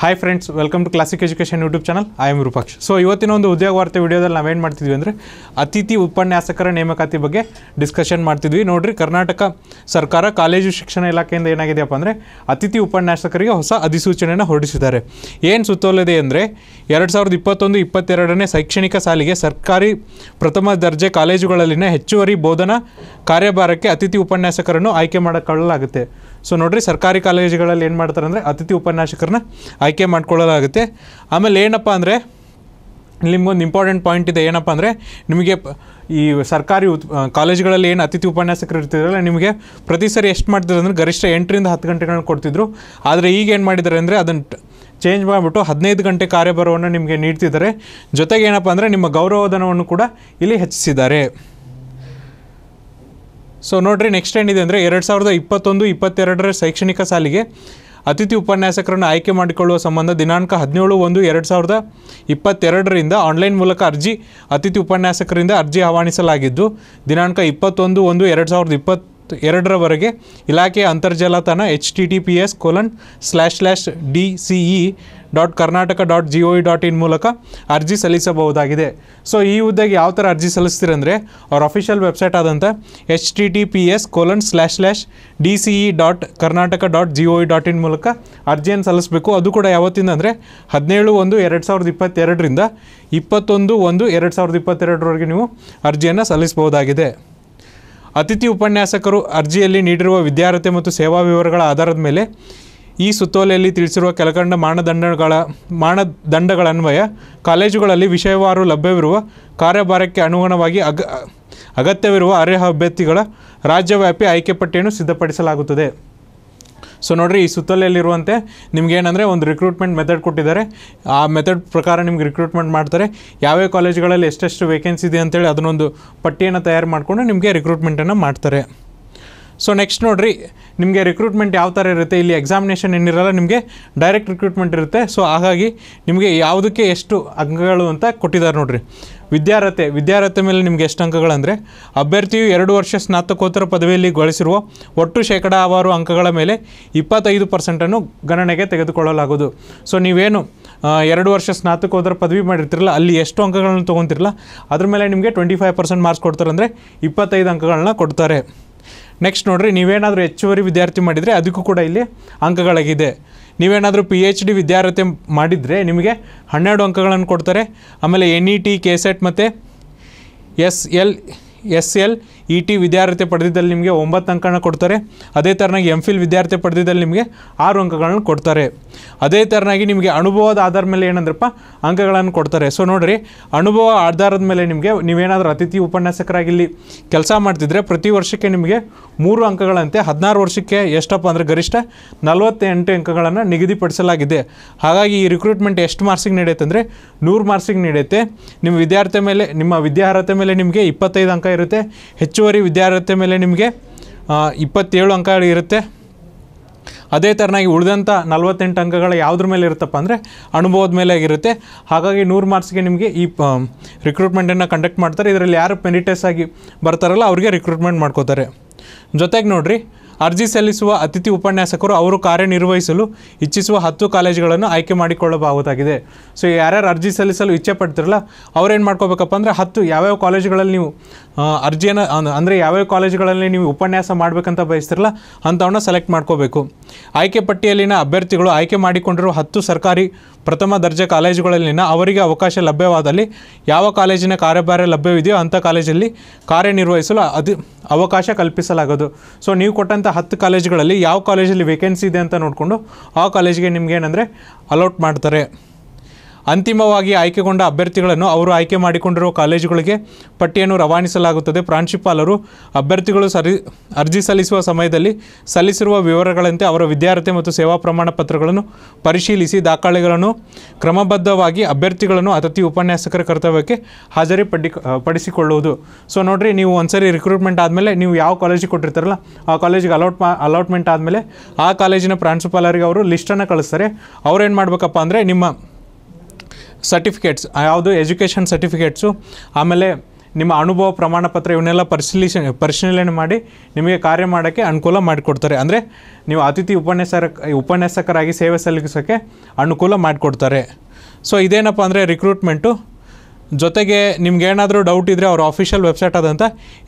hi friends welcome to classic education YouTube channel I am Rupaksh so ಇವತ್ತಿನ ಒಂದು ಉದ್ಯೋಗ ವಾರ್ತೆ ವಿಡಿಯೋದಲ್ಲಿ ನಾವೇನು ಮಾಡ್ತಿದ್ವಿ ಅಂದರೆ ಅತಿಥಿ ಉಪನ್ಯಾಸಕರ ನೇಮಕಾತಿ ಬಗ್ಗೆ ಡಿಸ್ಕಷನ್ ಮಾಡ್ತಿದ್ವಿ ನೋಡಿರಿ ಕರ್ನಾಟಕ ಸರ್ಕಾರ ಕಾಲೇಜು ಶಿಕ್ಷಣ ಇಲಾಖೆಯಿಂದ ಏನಾಗಿದೆಯಪ್ಪ ಅಂದರೆ ಅತಿಥಿ ಉಪನ್ಯಾಸಕರಿಗೆ ಹೊಸ ಅಧಿಸೂಚನೆಯನ್ನು ಹೊರಡಿಸಿದ್ದಾರೆ ಏನು ಸುತ್ತೋಲದೆ ಅಂದರೆ ಎರಡು ಸಾವಿರದ ಇಪ್ಪತ್ತೊಂದು ಇಪ್ಪತ್ತೆರಡನೇ ಶೈಕ್ಷಣಿಕ ಸಾಲಿಗೆ ಸರ್ಕಾರಿ ಪ್ರಥಮ ದರ್ಜೆ ಕಾಲೇಜುಗಳಲ್ಲಿನ ಹೆಚ್ಚುವರಿ ಬೋಧನಾ ಕಾರ್ಯಭಾರಕ್ಕೆ ಅತಿಥಿ ಉಪನ್ಯಾಸಕರನ್ನು ಆಯ್ಕೆ ಮಾಡಿಕೊಳ್ಳಲಾಗುತ್ತೆ ಸೊ ನೋಡಿರಿ ಸರ್ಕಾರಿ ಕಾಲೇಜುಗಳಲ್ಲಿ ಏನು ಮಾಡ್ತಾರೆ ಅಂದರೆ ಅತಿಥಿ ಉಪನ್ಯಾಸಕರನ್ನ ಆಯ್ಕೆ ಮಾಡ್ಕೊಳ್ಳಲಾಗುತ್ತೆ ಆಮೇಲೆ ಏನಪ್ಪ ಅಂದರೆ ನಿಮಗೊಂದು ಇಂಪಾರ್ಟೆಂಟ್ ಪಾಯಿಂಟ್ ಇದೆ ಏನಪ್ಪ ಅಂದರೆ ನಿಮಗೆ ಈ ಸರ್ಕಾರಿ ಉತ್ ಕಾಲೇಜುಗಳಲ್ಲಿ ಏನು ಅತಿಥಿ ಉಪನ್ಯಾಸಕರು ಇರ್ತಿದ್ರಲ್ಲ ನಿಮಗೆ ಪ್ರತಿ ಸರಿ ಎಷ್ಟು ಮಾಡ್ತಿದ್ರು ಅಂದರೆ ಗರಿಷ್ಠ ಎಂಟರಿಂದ ಹತ್ತು ಗಂಟೆಗಳನ್ನ ಕೊಡ್ತಿದ್ರು ಆದರೆ ಈಗ ಏನು ಮಾಡಿದ್ದಾರೆ ಅಂದರೆ ಅದನ್ನು ಚೇಂಜ್ ಮಾಡಿಬಿಟ್ಟು ಹದಿನೈದು ಗಂಟೆ ಕಾರ್ಯಭಾರವನ್ನು ನಿಮಗೆ ನೀಡ್ತಿದ್ದಾರೆ ಜೊತೆಗೆ ಏನಪ್ಪ ಅಂದರೆ ನಿಮ್ಮ ಗೌರವಧನವನ್ನು ಕೂಡ ಇಲ್ಲಿ ಹೆಚ್ಚಿಸಿದ್ದಾರೆ ಸೊ ನೋಡಿರಿ ನೆಕ್ಸ್ಟ್ ಏನಿದೆ ಅಂದರೆ ಎರಡು ಸಾವಿರದ ಇಪ್ಪತ್ತೊಂದು ಇಪ್ಪತ್ತೆರಡರ ಶೈಕ್ಷಣಿಕ ಸಾಲಿಗೆ ಅತಿಥಿ ಉಪನ್ಯಾಸಕರನ್ನು ಆಯ್ಕೆ ಮಾಡಿಕೊಳ್ಳುವ ಸಂಬಂಧ ದಿನಾಂಕ ಹದಿನೇಳು ಒಂದು ಎರಡು ಸಾವಿರದ ಇಪ್ಪತ್ತೆರಡರಿಂದ ಆನ್ಲೈನ್ ಮೂಲಕ ಅರ್ಜಿ ಅತಿಥಿ ಉಪನ್ಯಾಸಕರಿಂದ ಅರ್ಜಿ ಆಹ್ವಾನಿಸಲಾಗಿದ್ದು ದಿನಾಂಕ ಇಪ್ಪತ್ತೊಂದು ಒಂದು ಎರಡು ಸಾವಿರದ ಇಪ್ಪತ್ತು ಎರಡರವರೆಗೆ ಇಲಾಖೆಯ ಅಂತರ್ಜಾಲತಾಣ H T T P S colon slash slash D C E dot Karnataka dot G O E dot in ಮೂಲಕ ಅರ್ಜಿ ಸಲ್ಲಿಸಬಹುದಾಗಿದೆ ಸೊ ಈ ಹುದ್ದೆಗೆ ಯಾವ ಥರ ಅರ್ಜಿ ಸಲ್ಲಿಸ್ತೀರಂದರೆ ಅವ್ರ ಅಫಿಷಿಯಲ್ ವೆಬ್ಸೈಟ್ ಆದಂಥ H T T P S colon slash slash D C E dot Karnataka dot G O E dot in ಮೂಲಕ ಅರ್ಜಿಯನ್ನು ಸಲ್ಲಿಸಬೇಕು ಅದು ಕೂಡ ಯಾವತ್ತಿಂದ ಅಂದರೆ ಹದಿನೇಳು ಒಂದು ಎರಡು ಸಾವಿರದ ಇಪ್ಪತ್ತೆರಡರಿಂದ ಇಪ್ಪತ್ತೊಂದು ಒಂದು ಎರಡು ಸಾವಿರದ ಇಪ್ಪತ್ತೆರಡರವರೆಗೆ ನೀವು ಅರ್ಜಿಯನ್ನು ಸಲ್ಲಿಸಬಹುದಾಗಿದೆ ಅತಿಥಿ ಉಪನ್ಯಾಸಕರು ಅರ್ಜಿಯಲ್ಲಿ ನೀಡಿರುವ ವಿದ್ಯಾರ್ಥಿ ಮತ್ತು ಸೇವಾ ವಿವರಗಳ ಆಧಾರದ ಮೇಲೆ ಈ ಸುತ್ತೋಲೆಯಲ್ಲಿ ತಿಳಿಸಿರುವ ಕೆಲಕಂಡ ಮಾನದಂಡಗಳ ಮಾನದಂಡಗಳನ್ವಯ ಕಾಲೇಜುಗಳಲ್ಲಿ ವಿಷಯವಾರು ಲಭ್ಯವಿರುವ ಕಾರ್ಯಭಾರಕ್ಕೆ ಅನುಗುಣವಾಗಿ ಅಗ ಅಗತ್ಯವಿರುವ ಅರ್ಹ ಅಭ್ಯರ್ಥಿಗಳ ರಾಜ್ಯವ್ಯಾಪಿ ಆಯ್ಕೆ ಪಟ್ಟಿಯನ್ನು ಸಿದ್ಧಪಡಿಸಲಾಗುತ್ತದೆ ಸೊ ನೋಡಿರಿ ಈ ಸುತ್ತಲೆಯಲ್ಲಿರುವಂತೆ ನಿಮಗೇನಂದರೆ ಒಂದು ರಿಕ್ರೂಟ್ಮೆಂಟ್ ಮೆಥಡ್ ಕೊಟ್ಟಿದ್ದಾರೆ ಆ ಮೆಥಡ್ ಪ್ರಕಾರ ನಿಮ್ಗೆ ರಿಕ್ರೂಟ್ಮೆಂಟ್ ಮಾಡ್ತಾರೆ ಯಾವ್ಯಾವ ಕಾಲೇಜುಗಳಲ್ಲಿ ಎಷ್ಟೆಷ್ಟು ವೇಕೆನ್ಸಿ ಇದೆ ಅಂತೇಳಿ ಅದನ್ನೊಂದು ಪಟ್ಟಿಯನ್ನು ತಯಾರು ಮಾಡಿಕೊಂಡು ನಿಮಗೆ ರಿಕ್ರೂಟ್ಮೆಂಟನ್ನು ಮಾಡ್ತಾರೆ ಸೊ ನೆಕ್ಸ್ಟ್ ನೋಡಿರಿ ನಿಮಗೆ ರಿಕ್ರೂಟ್ಮೆಂಟ್ ಯಾವ ಥರ ಇರುತ್ತೆ ಇಲ್ಲಿ ಎಕ್ಸಾಮಿನೇಷನ್ ಏನಿರಲ್ಲ ನಿಮಗೆ ಡೈರೆಕ್ಟ್ ರಿಕ್ರೂಟ್ಮೆಂಟ್ ಇರುತ್ತೆ ಸೊ ಹಾಗಾಗಿ ನಿಮಗೆ ಯಾವುದಕ್ಕೆ ಎಷ್ಟು ಅಂಕಗಳು ಅಂತ ಕೊಟ್ಟಿದ್ದಾರೆ ನೋಡಿರಿ ವಿದ್ಯಾರ್ಹತೆ ವಿದ್ಯಾರ್ಹತೆ ಮೇಲೆ ನಿಮಗೆ ಎಷ್ಟು ಅಂಕಗಳಂದರೆ ಅಭ್ಯರ್ಥಿಯು ಎರಡು ವರ್ಷ ಸ್ನಾತಕೋತ್ತರ ಪದವಿಯಲ್ಲಿ ಗಳಿಸಿರುವ ಒಟ್ಟು ಶೇಕಡಾವಾರು ಅಂಕಗಳ ಮೇಲೆ ಇಪ್ಪತ್ತೈದು ಪರ್ಸೆಂಟನ್ನು ಗಣನೆಗೆ ತೆಗೆದುಕೊಳ್ಳಲಾಗುವುದು ಸೊ ನೀವೇನು ಎರಡು ವರ್ಷ ಸ್ನಾತಕೋತ್ತರ ಪದವಿ ಮಾಡಿರ್ತಿರಲ್ಲ ಅಲ್ಲಿ ಎಷ್ಟು ಅಂಕಗಳನ್ನು ತೊಗೊತಿರಲ್ಲ ಅದ್ರ ಮೇಲೆ ನಿಮಗೆ ಟ್ವೆಂಟಿ ಫೈವ್ ಪರ್ಸೆಂಟ್ ಮಾರ್ಕ್ಸ್ ಕೊಡ್ತಾರೆ ಅಂದರೆ ಇಪ್ಪತ್ತೈದು ಅಂಕಗಳನ್ನ ಕೊಡ್ತಾರೆ ನೆಕ್ಸ್ಟ್ ನೋಡಿರಿ ನೀವೇನಾದರೂ ಹೆಚ್ಚುವರಿ ವಿದ್ಯಾರ್ಥಿ ಮಾಡಿದರೆ ಅದಕ್ಕೂ ಕೂಡ ಇಲ್ಲಿ ಅಂಕಗಳಾಗಿದೆ ನೀವೇನಾದರೂ ಪಿ ಎಚ್ ಡಿ ವಿದ್ಯಾರ್ಥಿ ಮಾಡಿದರೆ ನಿಮಗೆ ಹನ್ನೆರಡು ಅಂಕಗಳನ್ನು ಕೊಡ್ತಾರೆ ಆಮೇಲೆ N E T K SET ಮತ್ತು S L S L E e T ವಿದ್ಯಾರ್ಥಿ ಪಡೆದಿದ್ದಲ್ಲಿ ನಿಮಗೆ ಒಂಬತ್ತು ಅಂಕಗಳನ್ನ ಕೊಡ್ತಾರೆ ಅದೇ ಥರನಾಗಿ ಎಮ್ ಫಿಲ್ ವಿದ್ಯಾರ್ಥಿ ಪಡೆದಿದ್ದಲ್ಲಿ ನಿಮಗೆ ಆರು ಅಂಕಗಳನ್ನು ಕೊಡ್ತಾರೆ ಅದೇ ಥರನಾಗಿ ನಿಮಗೆ ಅನುಭವದ ಆಧಾರದ ಮೇಲೆ ಏನಂದ್ರಪ್ಪ ಅಂಕಗಳನ್ನು ಕೊಡ್ತಾರೆ ಸೊ ನೋಡಿರಿ ಅನುಭವ ಆಧಾರದ ಮೇಲೆ ನಿಮಗೆ ನೀವೇನಾದರೂ ಅತಿಥಿ ಉಪನ್ಯಾಸಕರಾಗಿಲ್ಲಿ ಕೆಲಸ ಮಾಡ್ತಿದ್ರೆ ಪ್ರತಿ ವರ್ಷಕ್ಕೆ ನಿಮಗೆ ಮೂರು ಅಂಕಗಳಂತೆ ಹದಿನಾರು ವರ್ಷಕ್ಕೆ ಎಷ್ಟಪ್ಪ ಅಂದರೆ ಗರಿಷ್ಠ ನಲವತ್ತೆಂಟು ಅಂಕಗಳನ್ನು ನಿಗದಿಪಡಿಸಲಾಗಿದೆ ಹಾಗಾಗಿ ಈ ರಿಕ್ರೂಟ್ಮೆಂಟ್ ಎಷ್ಟು ಮಾರ್ಕ್ಸಿಗೆ ನಡೆಯುತ್ತೆ ಅಂದರೆ ನೂರು ಮಾರ್ಕ್ಸಿಗೆ ನಡೆಯುತ್ತೆ ನಿಮ್ಮ ವಿದ್ಯಾರ್ಥಿ ಮೇಲೆ ನಿಮ್ಮ ವಿದ್ಯಾರ್ಹತೆ ಮೇಲೆ ನಿಮಗೆ ಇಪ್ಪತ್ತೈದು ಅಂಕ ಇರುತ್ತೆ ಹೆಚ್ಚು ಹೆಚ್ಚುವರಿ ವಿದ್ಯಾರ್ಥಿ ಮೇಲೆ ನಿಮಗೆ ಇಪ್ಪತ್ತೇಳು ಅಂಕಗಳು ಇರುತ್ತೆ ಅದೇ ಥರನಾಗಿ ಉಳಿದಂಥ ನಲ್ವತ್ತೆಂಟು ಅಂಕಗಳು ಯಾವುದ್ರ ಮೇಲೆ ಇರುತ್ತಪ್ಪ ಅಂದರೆ ಅನುಭವದ ಮೇಲೆ ಆಗಿರುತ್ತೆ ಹಾಗಾಗಿ ನೂರು ಮಾರ್ಕ್ಸ್ಗೆ ನಿಮಗೆ ಈ ರಿಕ್ರೂಟ್ಮೆಂಟನ್ನು ಕಂಡಕ್ಟ್ ಮಾಡ್ತಾರೆ ಇದರಲ್ಲಿ ಯಾರು ಪೆನಿಟೆಸ್ ಆಗಿ ಬರ್ತಾರಲ್ಲ ಅವ್ರಿಗೆ ರಿಕ್ರೂಟ್ಮೆಂಟ್ ಮಾಡ್ಕೋತಾರೆ ಜೊತೆಗೆ ನೋಡಿರಿ ಅರ್ಜಿ ಸಲ್ಲಿಸುವ ಅತಿಥಿ ಉಪನ್ಯಾಸಕರು ಅವರು ಕಾರ್ಯನಿರ್ವಹಿಸಲು ಇಚ್ಛಿಸುವ ಹತ್ತು ಕಾಲೇಜುಗಳನ್ನು ಆಯ್ಕೆ ಮಾಡಿಕೊಳ್ಳಬಹುದಾಗಿದೆ ಸೊ ಯಾರ್ಯಾರು ಅರ್ಜಿ ಸಲ್ಲಿಸಲು ಇಚ್ಛೆ ಪಡ್ತಿರಲ್ಲ ಅವ್ರೇನು ಮಾಡ್ಕೋಬೇಕಪ್ಪ ಅಂದರೆ ಹತ್ತು ಯಾವ್ಯಾವ ಕಾಲೇಜುಗಳಲ್ಲಿ ನೀವು ಅರ್ಜಿಯನ್ನು ಅಂದರೆ ಯಾವ್ಯಾವ ಕಾಲೇಜುಗಳಲ್ಲಿ ನೀವು ಉಪನ್ಯಾಸ ಮಾಡಬೇಕಂತ ಬಯಸ್ತಿರಲ್ಲ ಅಂಥವನ್ನ ಸೆಲೆಕ್ಟ್ ಮಾಡ್ಕೋಬೇಕು ಆಯ್ಕೆ ಪಟ್ಟಿಯಲ್ಲಿನ ಅಭ್ಯರ್ಥಿಗಳು ಆಯ್ಕೆ ಮಾಡಿಕೊಂಡಿರುವ ಹತ್ತು ಸರ್ಕಾರಿ ಪ್ರಥಮ ದರ್ಜೆ ಕಾಲೇಜುಗಳಲ್ಲಿನ ಅವರಿಗೆ ಅವಕಾಶ ಲಭ್ಯವಾದಲ್ಲಿ ಯಾವ ಕಾಲೇಜಿನ ಕಾರ್ಯಭಾರ ಲಭ್ಯವಿದೆಯೋ ಅಂಥ ಕಾಲೇಜಲ್ಲಿ ಕಾರ್ಯನಿರ್ವಹಿಸಲು ಅದು ಅವಕಾಶ ಕಲ್ಪಿಸಲಾಗೋದು ಸೊ ನೀವು ಕೊಟ್ಟಂಥ ಹತ್ತು ಕಾಲೇಜುಗಳಲ್ಲಿ ಯಾವ ಕಾಲೇಜಲ್ಲಿ ವೇಕೆನ್ಸಿ ಇದೆ ಅಂತ ನೋಡಿಕೊಂಡು ಆ ಕಾಲೇಜಿಗೆ ನಿಮ್ಗೇನೆಂದರೆ ಅಲೌಟ್ ಮಾಡ್ತಾರೆ ಅಂತಿಮವಾಗಿ ಆಯ್ಕೆಗೊಂಡ ಅಭ್ಯರ್ಥಿಗಳನ್ನು ಅವರು ಆಯ್ಕೆ ಮಾಡಿಕೊಂಡಿರುವ ಕಾಲೇಜುಗಳಿಗೆ ಪಟ್ಟಿಯನ್ನು ರವಾನಿಸಲಾಗುತ್ತದೆ ಪ್ರಾಂಶುಪಾಲರು ಅಭ್ಯರ್ಥಿಗಳು ಸರಿ ಅರ್ಜಿ ಸಲ್ಲಿಸುವ ಸಮಯದಲ್ಲಿ ಸಲ್ಲಿಸಿರುವ ವಿವರಗಳಂತೆ ಅವರ ವಿದ್ಯಾರ್ಥಿ ಮತ್ತು ಸೇವಾ ಪ್ರಮಾಣ ಪತ್ರಗಳನ್ನು ಪರಿಶೀಲಿಸಿ ದಾಖಲೆಗಳನ್ನು ಕ್ರಮಬದ್ಧವಾಗಿ ಅಭ್ಯರ್ಥಿಗಳನ್ನು ಅತಿಥಿ ಉಪನ್ಯಾಸಕರ ಕರ್ತವ್ಯಕ್ಕೆ ಹಾಜರಿ ಪಡಿ ಪಡಿಸಿಕೊಳ್ಳುವುದು ಸೊ ನೋಡಿರಿ ನೀವು ಒಂದ್ಸರಿ ರಿಕ್ರೂಟ್ಮೆಂಟ್ ಆದಮೇಲೆ ನೀವು ಯಾವ ಕಾಲೇಜಿಗೆ ಕೊಟ್ಟಿರ್ತಾರಲ್ಲ ಆ ಕಾಲೇಜಿಗೆ ಅಲೌಟ್ ಮಾ ಅಲಾಟ್ಮೆಂಟ್ ಆದಮೇಲೆ ಆ ಕಾಲೇಜಿನ ಪ್ರಾಂಶುಪಾಲರಿಗೆ ಅವರು ಲಿಸ್ಟನ್ನು ಕಳಿಸ್ತಾರೆ ಅವ್ರೇನು ಮಾಡಬೇಕಪ್ಪ ಅಂದರೆ ನಿಮ್ಮ ಸರ್ಟಿಫಿಕೇಟ್ಸ್ ಯಾವುದು ಎಜುಕೇಷನ್ ಸರ್ಟಿಫಿಕೇಟ್ಸು ಆಮೇಲೆ ನಿಮ್ಮ ಅನುಭವ ಪ್ರಮಾಣಪತ್ರ ಇವನ್ನೆಲ್ಲ ಪರಿಶೀಲಿಸಿ ಪರಿಶೀಲನೆ ಮಾಡಿ ನಿಮಗೆ ಕಾರ್ಯ ಮಾಡೋಕ್ಕೆ ಅನುಕೂಲ ಮಾಡಿಕೊಡ್ತಾರೆ ಅಂದರೆ ನೀವು ಅತಿಥಿ ಉಪನ್ಯಾಸರ ಉಪನ್ಯಾಸಕರಾಗಿ ಸೇವೆ ಸಲ್ಲಿಸೋಕ್ಕೆ ಅನುಕೂಲ ಮಾಡಿಕೊಡ್ತಾರೆ ಸೊ ಇದೇನಪ್ಪ ಅಂದರೆ ರಿಕ್ರೂಟ್ಮೆಂಟು ಜೊತೆಗೆ ನಿಮ್ಗೇನಾದರೂ ಡೌಟ್ ಇದ್ದರೆ ಅವ್ರ ಆಫಿಷಿಯಲ್ ವೆಬ್ಸೈಟ್ ಆದಂಥ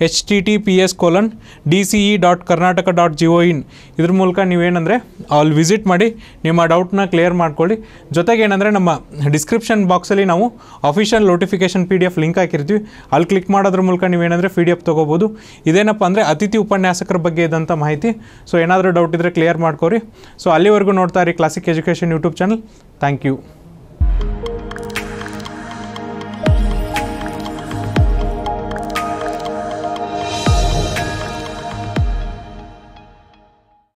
H T T P S colon D C E dot Karnataka dot O in ಇದ್ರ ಮೂಲಕ ನೀವೇನಂದರೆ ಅಲ್ಲಿ ವಿಸಿಟ್ ಮಾಡಿ ನಿಮ್ಮ ಡೌಟ್ನ ಕ್ಲಿಯರ್ ಮಾಡ್ಕೊಳ್ಳಿ ಜೊತೆಗೆ ಏನಂದರೆ ನಮ್ಮ ಡಿಸ್ಕ್ರಿಪ್ಷನ್ ಬಾಕ್ಸಲ್ಲಿ ನಾವು official notification P D F link ಹಾಕಿರ್ತೀವಿ ಅಲ್ಲಿ ಕ್ಲಿಕ್ ಮಾಡೋದ್ರ ಮೂಲಕ ನೀವೇನಂದರೆ ಪಿ ಡಿ ಎಫ್ ತೊಗೋಬೋದು ಇದೇನಪ್ಪ ಅಂದರೆ ಅತಿಥಿ ಉಪನ್ಯಾಸಕರ ಬಗ್ಗೆ ಇದ್ದಂಥ ಮಾಹಿತಿ ಸೊ ಏನಾದರೂ ಡೌಟ್ ಇದ್ದರೆ ಕ್ಲಿಯರ್ ಮಾಡ್ಕೊರಿ ಸೊ ಅಲ್ಲಿವರೆಗೂ ನೋಡ್ತಾ ಇರಿ classic education YouTube channel thank you